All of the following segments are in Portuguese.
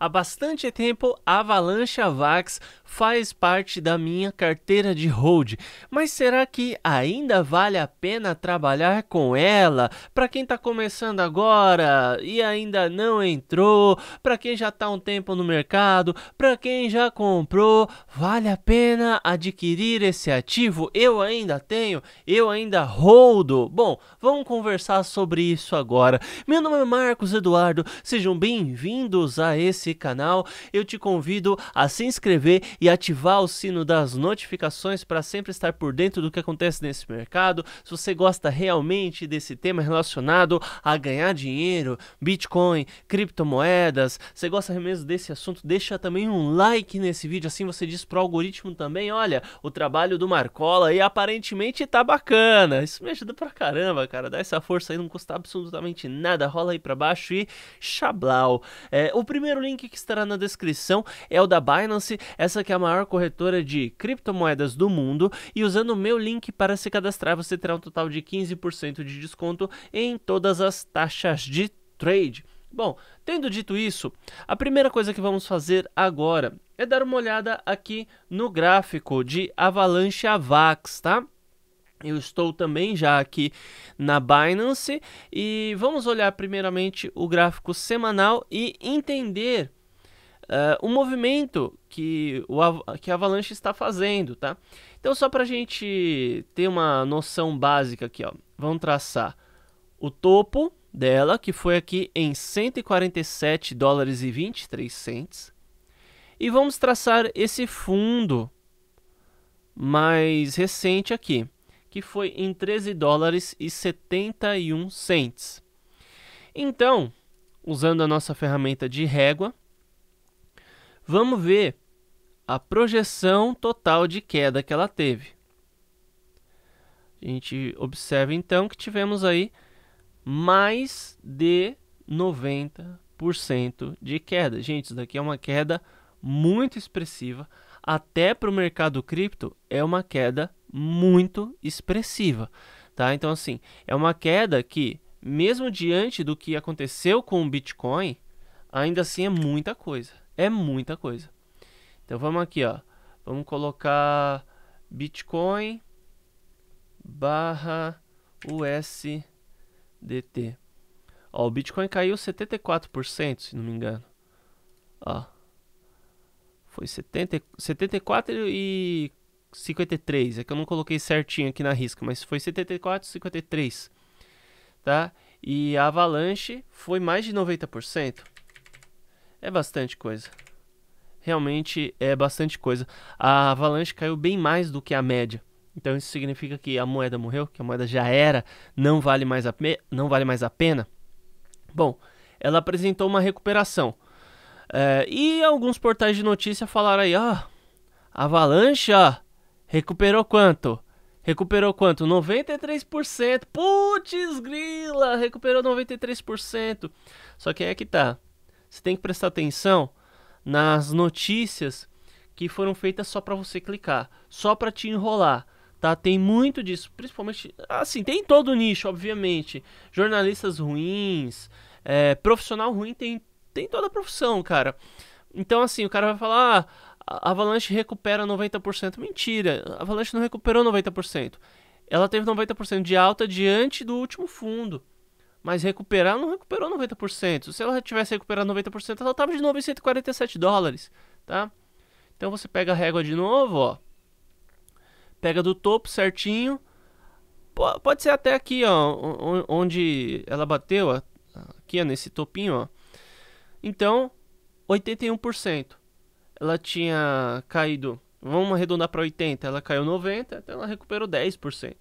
Há bastante tempo, a Avalanche Vax faz parte da minha carteira de hold, mas será que ainda vale a pena trabalhar com ela? Para quem está começando agora e ainda não entrou, para quem já está um tempo no mercado, para quem já comprou, vale a pena adquirir esse ativo? Eu ainda tenho, eu ainda holdo. Bom, vamos conversar sobre isso agora. Meu nome é Marcos Eduardo, sejam bem-vindos a esse canal, eu te convido a se inscrever e ativar o sino das notificações para sempre estar por dentro do que acontece nesse mercado. Se você gosta realmente desse tema relacionado a ganhar dinheiro, Bitcoin, criptomoedas, você gosta mesmo desse assunto, deixa também um like nesse vídeo, assim você diz pro algoritmo também, olha, o trabalho do Marcola aí aparentemente tá bacana. Isso me ajuda pra caramba, cara. Dá essa força aí, não custa absolutamente nada. Rola aí pra baixo e xablau. É, o primeiro link link que estará na descrição é o da Binance, essa que é a maior corretora de criptomoedas do mundo, e usando o meu link para se cadastrar, você terá um total de 15% de desconto em todas as taxas de trade. Bom, tendo dito isso, a primeira coisa que vamos fazer agora é dar uma olhada aqui no gráfico de Avalanche Avax, tá? Eu estou também já aqui na Binance e vamos olhar primeiramente o gráfico semanal e entender uh, o movimento que, o, que a Avalanche está fazendo, tá? Então só para a gente ter uma noção básica aqui, ó, vamos traçar o topo dela, que foi aqui em 147 dólares e 23 cents, e vamos traçar esse fundo mais recente aqui, que foi em 13 dólares e 71 cents. Então, usando a nossa ferramenta de régua, vamos ver a projeção total de queda que ela teve. A gente observa então que tivemos aí mais de 90% de queda. Gente, isso daqui é uma queda muito expressiva. Até para o mercado cripto é uma queda muito expressiva, tá? Então assim, é uma queda que mesmo diante do que aconteceu com o Bitcoin, ainda assim é muita coisa. É muita coisa. Então vamos aqui, ó. Vamos colocar Bitcoin barra USDT. Ó, o Bitcoin caiu 74%, se não me engano. Ó. Foi 70, 74 e 53. É que eu não coloquei certinho aqui na risca, mas foi 74, 53. Tá? E a avalanche foi mais de 90%. É bastante coisa. Realmente é bastante coisa. A avalanche caiu bem mais do que a média. Então isso significa que a moeda morreu, que a moeda já era, não vale mais a, não vale mais a pena. Bom, ela apresentou uma recuperação. É, e alguns portais de notícia falaram aí, ó, avalanche, ó, Recuperou quanto? Recuperou quanto? 93%. Putz, grila! Recuperou 93%. Só que aí é que tá. Você tem que prestar atenção nas notícias que foram feitas só para você clicar, só para te enrolar, tá? Tem muito disso, principalmente, assim, tem todo o nicho, obviamente. Jornalistas ruins, é, profissional ruim tem tem toda a profissão, cara. Então assim, o cara vai falar: ah, a Avalanche recupera 90%. Mentira, a Avalanche não recuperou 90%. Ela teve 90% de alta diante do último fundo. Mas recuperar não recuperou 90%. Se ela tivesse recuperado 90%, ela estava de 947 dólares, tá? Então você pega a régua de novo, ó. Pega do topo certinho. Pode ser até aqui, ó, onde ela bateu, aqui ó, nesse topinho, ó. Então, 81% ela tinha caído, vamos arredondar para 80, ela caiu 90, então ela recuperou 10%,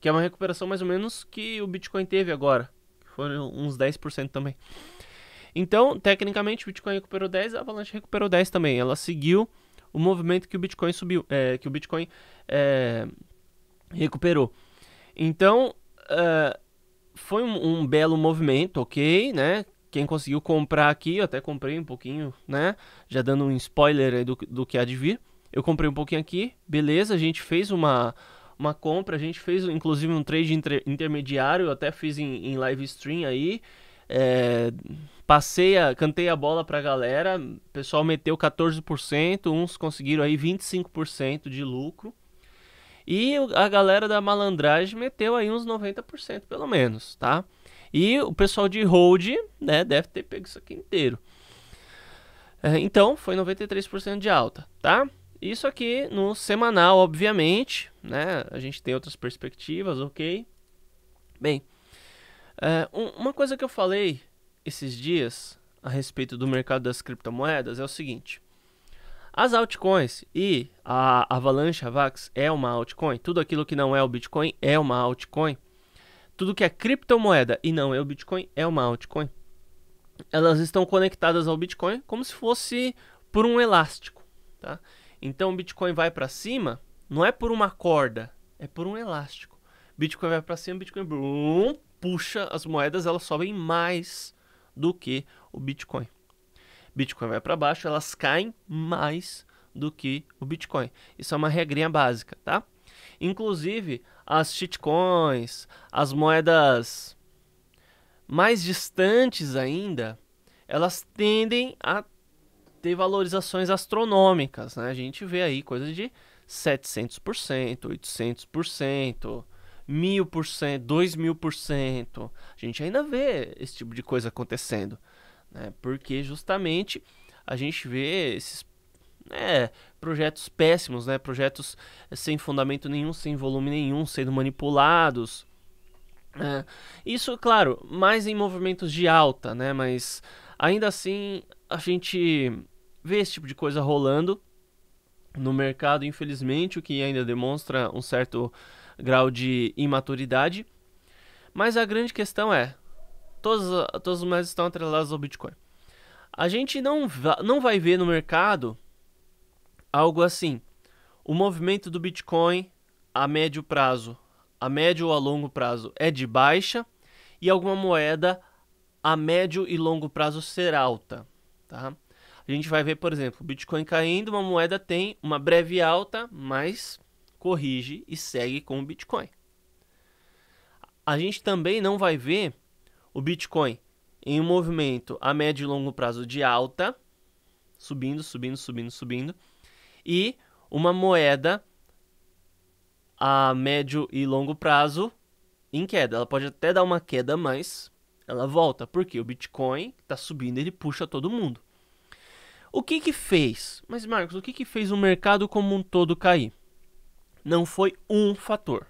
que é uma recuperação mais ou menos que o Bitcoin teve agora, que foram uns 10% também. Então, tecnicamente, o Bitcoin recuperou 10, a Avalanche recuperou 10 também. Ela seguiu o movimento que o Bitcoin subiu, é, que o Bitcoin é, recuperou. Então, é, foi um, um, belo movimento, ok, né? quem conseguiu comprar aqui, eu até comprei um pouquinho, né? Já dando um spoiler aí do, do que há de vir. Eu comprei um pouquinho aqui, beleza, a gente fez uma, uma compra, a gente fez inclusive um trade inter, intermediário, eu até fiz em, em live stream aí. É, passei a, cantei a bola pra galera, o pessoal meteu 14%, uns conseguiram aí 25% de lucro. E a galera da malandragem meteu aí uns 90% pelo menos, tá? E o pessoal de hold, né, deve ter pego isso aqui inteiro. É, então, foi 93% de alta, tá? Isso aqui no semanal, obviamente, né? A gente tem outras perspectivas, ok? Bem, é, um, uma coisa que eu falei esses dias a respeito do mercado das criptomoedas é o seguinte. As altcoins e a Avalanche, a Vax é uma altcoin, tudo aquilo que não é o Bitcoin é uma altcoin. Tudo que é criptomoeda e não é o Bitcoin é uma altcoin. Elas estão conectadas ao Bitcoin como se fosse por um elástico, tá? Então o Bitcoin vai para cima, não é por uma corda, é por um elástico. Bitcoin vai para cima, Bitcoin brum, puxa as moedas, elas sobem mais do que o Bitcoin. Bitcoin vai para baixo, elas caem mais do que o Bitcoin. Isso é uma regrinha básica, tá? Inclusive, as shitcoins, as moedas mais distantes ainda, elas tendem a ter valorizações astronômicas, né? A gente vê aí coisas de 700%, 800%, 1000%, 2000%. A gente ainda vê esse tipo de coisa acontecendo, né? Porque justamente a gente vê esses é, projetos péssimos, né? Projetos eh, sem fundamento nenhum, sem volume nenhum, sendo manipulados. É, isso, claro, mais em movimentos de alta, né? Mas ainda assim a gente vê esse tipo de coisa rolando no mercado, infelizmente, o que ainda demonstra um certo grau de imaturidade. Mas a grande questão é: todos os mais estão atrelados ao Bitcoin. A gente não, va não vai ver no mercado algo assim: o movimento do Bitcoin a médio prazo, a médio ou a longo prazo é de baixa e alguma moeda a médio e longo prazo ser alta, tá? A gente vai ver, por exemplo, o Bitcoin caindo, uma moeda tem uma breve alta, mas corrige e segue com o Bitcoin. A gente também não vai ver o Bitcoin em um movimento a médio e longo prazo de alta, subindo, subindo, subindo, subindo, e uma moeda a médio e longo prazo em queda. Ela pode até dar uma queda, mas ela volta, porque o Bitcoin está subindo, ele puxa todo mundo. O que que fez? Mas Marcos, o que que fez o mercado como um todo cair? Não foi um fator.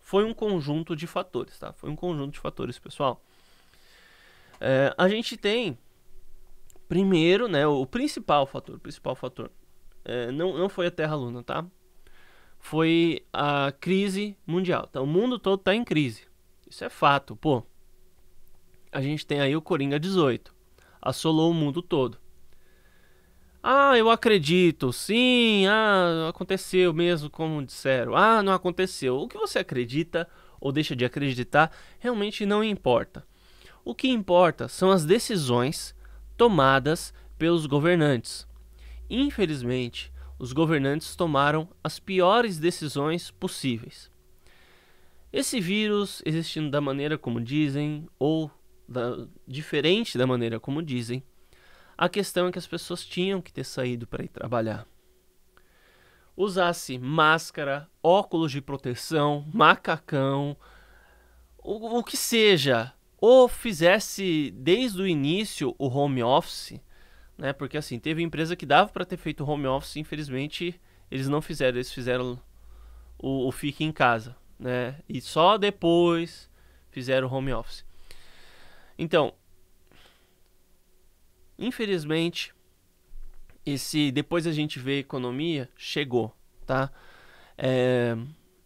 Foi um conjunto de fatores, tá? Foi um conjunto de fatores, pessoal. É, a gente tem primeiro, né, o principal fator, o principal fator é, não, não foi a Terra Luna, tá? Foi a crise mundial. Então, o mundo todo está em crise. Isso é fato, pô. A gente tem aí o Coringa 18. Assolou o mundo todo. Ah, eu acredito, sim. Ah, aconteceu mesmo como disseram. Ah, não aconteceu. O que você acredita ou deixa de acreditar realmente não importa. O que importa são as decisões tomadas pelos governantes. Infelizmente, os governantes tomaram as piores decisões possíveis. Esse vírus, existindo da maneira como dizem, ou da, diferente da maneira como dizem, a questão é que as pessoas tinham que ter saído para ir trabalhar. Usasse máscara, óculos de proteção, macacão, o, o que seja, ou fizesse desde o início o home office, né? Porque assim, teve empresa que dava para ter feito home office, infelizmente eles não fizeram, eles fizeram o, o fique em casa, né? E só depois fizeram home office. Então, infelizmente, esse depois a gente vê economia chegou, tá? É,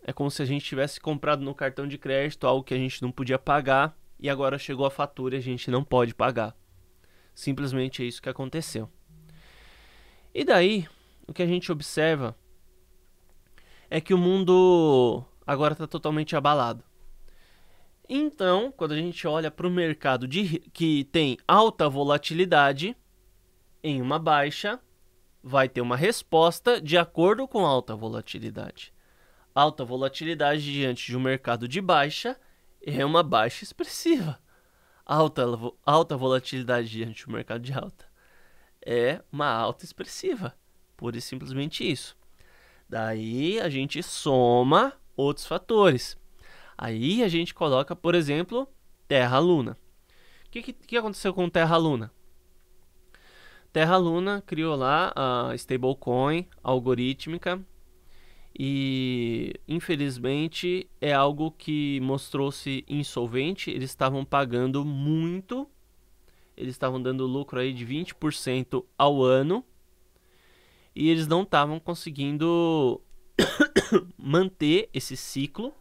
é como se a gente tivesse comprado no cartão de crédito algo que a gente não podia pagar e agora chegou a fatura e a gente não pode pagar. Simplesmente é isso que aconteceu. E daí, o que a gente observa é que o mundo agora está totalmente abalado. Então, quando a gente olha para o mercado de, que tem alta volatilidade, em uma baixa, vai ter uma resposta de acordo com alta volatilidade. Alta volatilidade diante de um mercado de baixa é uma baixa expressiva alta, alta volatilidade diante do mercado de alta. É uma alta expressiva, pura e simplesmente isso. Daí a gente soma outros fatores. Aí a gente coloca, por exemplo, Terra-Luna. O que, que, que, aconteceu com Terra-Luna? Terra-Luna criou lá a stablecoin algorítmica e infelizmente é algo que mostrou-se insolvente. Eles estavam pagando muito, eles estavam dando lucro aí de 20% ao ano e eles não estavam conseguindo manter esse ciclo.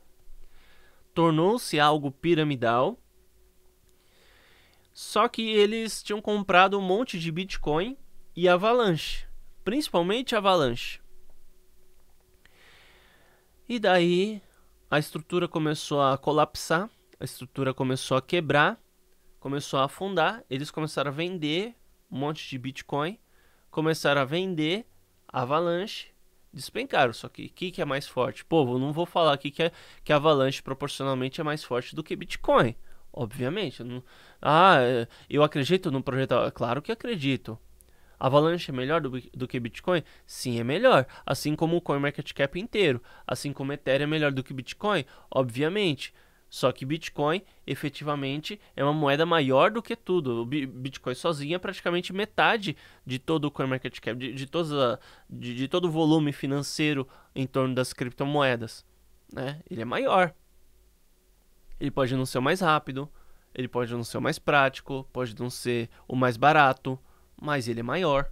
Tornou-se algo piramidal. Só que eles tinham comprado um monte de Bitcoin e Avalanche, principalmente Avalanche. E daí a estrutura começou a colapsar, a estrutura começou a quebrar, começou a afundar. Eles começaram a vender um monte de Bitcoin, começaram a vender Avalanche, despencaram. Só que o que, que, é mais forte? Povo, não vou falar aqui que, é, que Avalanche proporcionalmente é mais forte do que Bitcoin. Obviamente. Eu não... Ah, eu acredito no projeto. Claro que acredito. Avalanche é melhor do, do que Bitcoin? Sim, é melhor. Assim como o CoinMarketCap inteiro. Assim como Ethereum é melhor do que Bitcoin? Obviamente. Só que Bitcoin efetivamente é uma moeda maior do que tudo. O Bitcoin sozinho é praticamente metade de todo o CoinMarketCap, de, de, todos a, de, de todo o volume financeiro em torno das criptomoedas. Né? Ele é maior. Ele pode não ser o mais rápido, ele pode não ser o mais prático, pode não ser o mais barato, mas ele é maior.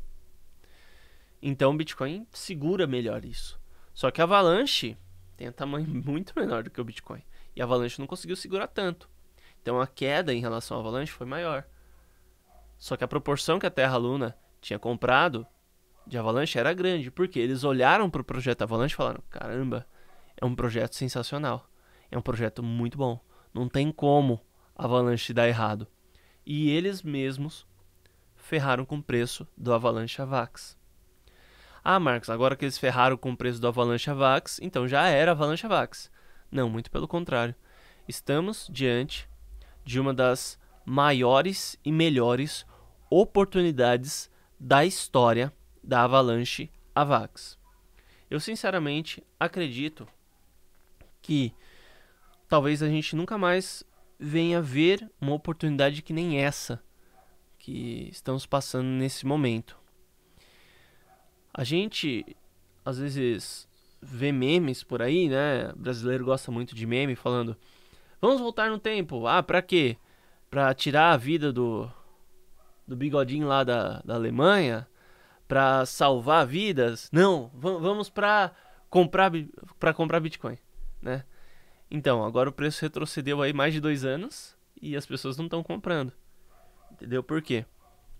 Então o Bitcoin segura melhor isso. Só que a Avalanche tem um tamanho muito menor do que o Bitcoin. E a Avalanche não conseguiu segurar tanto. Então a queda em relação à Avalanche foi maior. Só que a proporção que a Terra Luna tinha comprado de Avalanche era grande, porque eles olharam para o projeto Avalanche e falaram: caramba, é um projeto sensacional. É um projeto muito bom. Não tem como Avalanche dar errado. E eles mesmos ferraram com o preço do Avalanche Avax. Ah, Marcos, agora que eles ferraram com o preço do Avalanche Avax, então já era Avalanche Avax. Não, muito pelo contrário. Estamos diante de uma das maiores e melhores oportunidades da história da Avalanche Avax. Eu sinceramente acredito que talvez a gente nunca mais venha ver uma oportunidade que nem essa que estamos passando nesse momento. A gente às vezes vê memes por aí, né? O brasileiro gosta muito de meme falando: "Vamos voltar no tempo". Ah, para quê? Para tirar a vida do do bigodinho lá da, da Alemanha, para salvar vidas? Não, vamos para comprar para comprar Bitcoin, né? Então, agora o preço retrocedeu aí mais de dois anos e as pessoas não estão comprando. Entendeu? Por quê?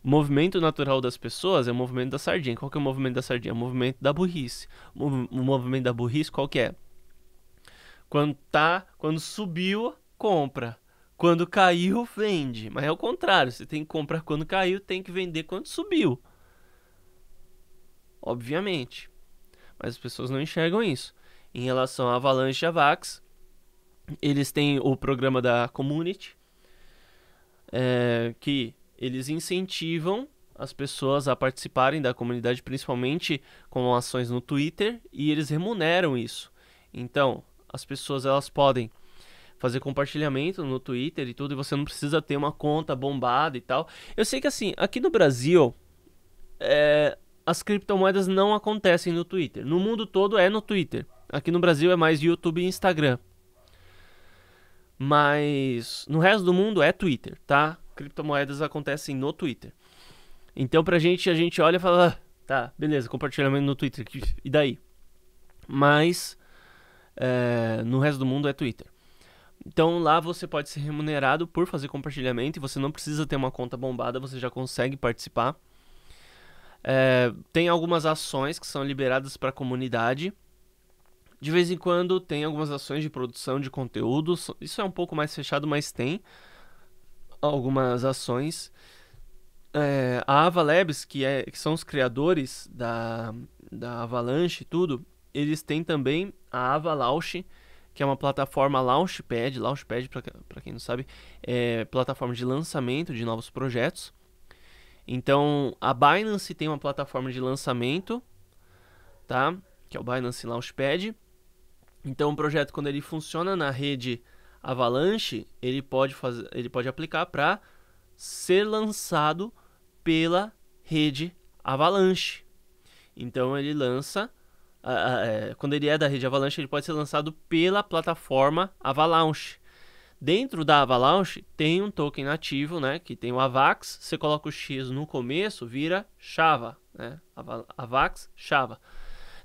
O movimento natural das pessoas é o movimento da sardinha. Qual que é o movimento da sardinha? É o movimento da burrice. O movimento da burrice qual que é? Quando tá, quando subiu, compra. Quando caiu, vende. Mas é o contrário, você tem que comprar quando caiu, tem que vender quando subiu. Obviamente. Mas as pessoas não enxergam isso. Em relação à Avalanche e a Vax, eles têm o programa da Community, é, que eles incentivam as pessoas a participarem da comunidade, principalmente com ações no Twitter, e eles remuneram isso. Então, as pessoas elas podem fazer compartilhamento no Twitter e tudo, e você não precisa ter uma conta bombada e tal. Eu sei que assim, aqui no Brasil, é, as criptomoedas não acontecem no Twitter. No mundo todo é no Twitter. Aqui no Brasil é mais YouTube e Instagram. Mas no resto do mundo é Twitter, tá? Criptomoedas acontecem no Twitter. Então pra gente, a gente olha e fala, ah, tá, beleza, compartilhamento no Twitter, e daí? Mas é, no resto do mundo é Twitter. Então lá você pode ser remunerado por fazer compartilhamento e você não precisa ter uma conta bombada, você já consegue participar. É, tem algumas ações que são liberadas para a comunidade. De vez em quando tem algumas ações de produção de conteúdo. Isso é um pouco mais fechado, mas tem algumas ações. É, a Avalabs, que, é, que são os criadores da, da Avalanche e tudo, eles têm também a Avalanche, que é uma plataforma Launchpad. Launchpad, para quem não sabe, é plataforma de lançamento de novos projetos. Então, a Binance tem uma plataforma de lançamento, tá? Que é o Binance Launchpad. Então, o projeto quando ele funciona na rede Avalanche, ele pode fazer, ele pode aplicar para ser lançado pela rede Avalanche. Então, ele lança uh, quando ele é da rede Avalanche, ele pode ser lançado pela plataforma Avalanche. Dentro da Avalanche tem um token nativo, né, que tem o AVAX, você coloca o X no começo, vira Java, né? AVAX Java.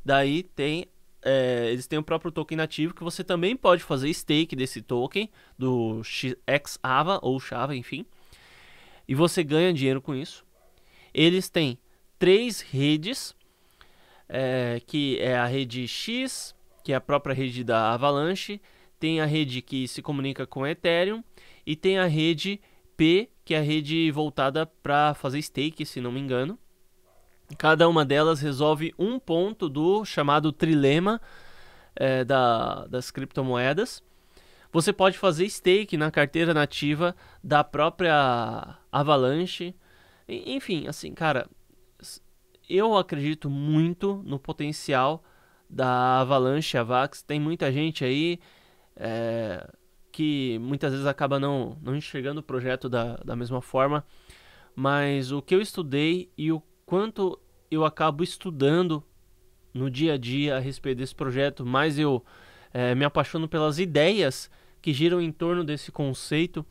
Daí tem é, eles têm o próprio token nativo que você também pode fazer stake desse token, do XAVA ou Chava, enfim. E você ganha dinheiro com isso. Eles têm três redes, é, que é a rede X, que é a própria rede da Avalanche, tem a rede que se comunica com Ethereum e tem a rede P, que é a rede voltada para fazer stake, se não me engano. Cada uma delas resolve um ponto do chamado trilema é, da, das criptomoedas. Você pode fazer stake na carteira nativa da própria Avalanche. Enfim, assim, cara, eu acredito muito no potencial da Avalanche, Avax. Tem muita gente aí é, que muitas vezes acaba não, não enxergando o projeto da, da mesma forma. Mas o que eu estudei e o quanto eu acabo estudando no dia a dia a respeito desse projeto, mais eu é, me apaixono pelas ideias que giram em torno desse conceito.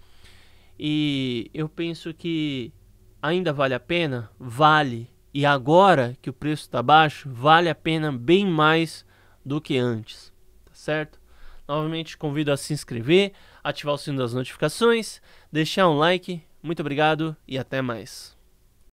E eu penso que ainda vale a pena? Vale. E agora que o preço está baixo, vale a pena bem mais do que antes. Tá certo? Novamente convido a se inscrever, ativar o sino das notificações, deixar um like. Muito obrigado e até mais.